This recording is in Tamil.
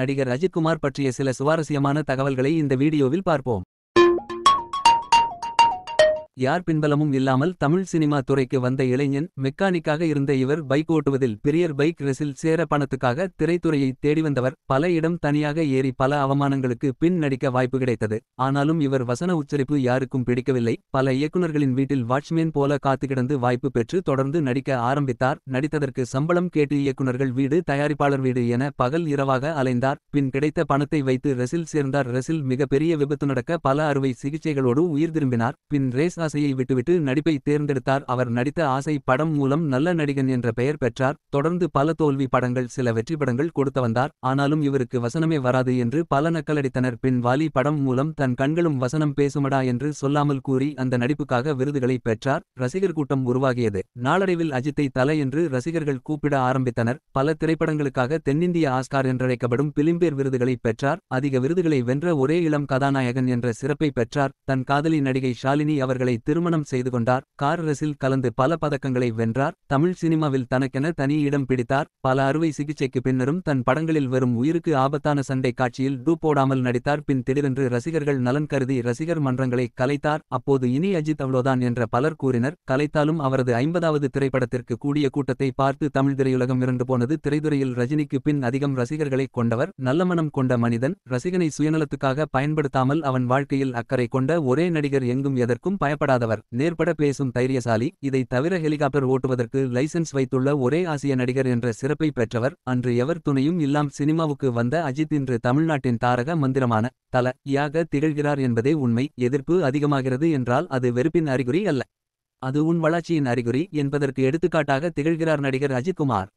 நடிகர் அஜித்குமார் பற்றிய சில சுவாரஸ்யமான தகவல்களை இந்த வீடியோவில் பார்ப்போம் யார் பின்பலமும் இல்லாமல் தமிழ் சினிமா துறைக்கு வந்த இளைஞன் மெக்கானிக்காக இருந்த இவர் பைக் ஓட்டுவதில் பெரியர் பைக் ரெஸில் சேர பணத்துக்காக திரைத்துறையை தேடி வந்தவர் பல இடம் தனியாக ஏறி பல அவமானங்களுக்கு பின் நடிக்க வாய்ப்பு கிடைத்தது ஆனாலும் இவர் வசன உச்சரிப்பு யாருக்கும் பிடிக்கவில்லை பல இயக்குநர்களின் வீட்டில் வாட்ச்மேன் போல காத்து கிடந்து வாய்ப்பு பெற்று தொடர்ந்து நடிக்க ஆரம்பித்தார் நடித்ததற்கு சம்பளம் கேட்டு இயக்குநர்கள் வீடு தயாரிப்பாளர் வீடு என பகல் இரவாக அலைந்தார் பின் கிடைத்த பணத்தை வைத்து ரெஸில் சேர்ந்தார் ரெஸில் மிகப்பெரிய விபத்து நடக்க பல அறுவை சிகிச்சைகளோடு உயிர் திரும்பினார் பின் ரேஸ் ஆசையை விட்டுவிட்டு நடிப்பை தேர்ந்தெடுத்தார் அவர் நடித்த ஆசை படம் மூலம் நல்ல நடிகன் என்ற பெயர் பெற்றார் தொடர்ந்து பல தோல்வி படங்கள் சில வெற்றி படங்கள் கொடுத்து வந்தார் ஆனாலும் இவருக்கு வசனமே வராது என்று பல நக்கலடித்தனர் பின் வாலி படம் மூலம் தன் கண்களும் வசனம் பேசுமடா என்று சொல்லாமல் கூறி அந்த நடிப்புக்காக விருதுகளை பெற்றார் ரசிகர் கூட்டம் உருவாகியது நாளடைவில் அஜித்தை தலை என்று ரசிகர்கள் கூப்பிட ஆரம்பித்தனர் பல திரைப்படங்களுக்காக தென்னிந்திய ஆஸ்கார் என்றழைக்கப்படும் பிலிம்பேர் விருதுகளை பெற்றார் அதிக விருதுகளை வென்ற ஒரே இளம் கதாநாயகன் என்ற சிறப்பை பெற்றார் தன் காதலி நடிகை ஷாலினி அவர்களை திருமணம் செய்து கொண்டார் கார் ரசில் கலந்து பல பதக்கங்களை வென்றார் தமிழ் சினிமாவில் தனக்கென தனி இடம் பிடித்தார் பல அறுவை சிகிச்சைக்கு பின்னரும் தன் படங்களில் வரும் உயிருக்கு ஆபத்தான சண்டை காட்சியில் டூ போடாமல் நடித்தார் பின் திடீரென்று ரசிகர்கள் நலன் கருதி ரசிகர் மன்றங்களை கலைத்தார் அப்போது இனி அஜித் அவ்வளோதான் என்ற பலர் கூறினர் கலைத்தாலும் அவரது ஐம்பதாவது திரைப்படத்திற்கு கூடிய கூட்டத்தை பார்த்து தமிழ் திரையுலகம் இரண்டு போனது திரைத்துறையில் ரஜினிக்கு பின் அதிகம் ரசிகர்களை கொண்டவர் நல்ல மனம் கொண்ட மனிதன் ரசிகனை சுயநலத்துக்காக பயன்படுத்தாமல் அவன் வாழ்க்கையில் அக்கறை கொண்ட ஒரே நடிகர் எங்கும் எதற்கும் பய பயப்படாதவர் நேர்பட பேசும் தைரியசாலி இதை தவிர ஹெலிகாப்டர் ஓட்டுவதற்கு லைசன்ஸ் வைத்துள்ள ஒரே ஆசிய நடிகர் என்ற சிறப்பை பெற்றவர் அன்று எவர் துணையும் இல்லாம் சினிமாவுக்கு வந்த அஜித் இன்று தமிழ்நாட்டின் தாரக மந்திரமான தல யாக திகழ்கிறார் என்பதே உண்மை எதிர்ப்பு அதிகமாகிறது என்றால் அது வெறுப்பின் அறிகுறி அல்ல அது உன் வளர்ச்சியின் அறிகுறி என்பதற்கு எடுத்துக்காட்டாக திகழ்கிறார் நடிகர் அஜித்குமார்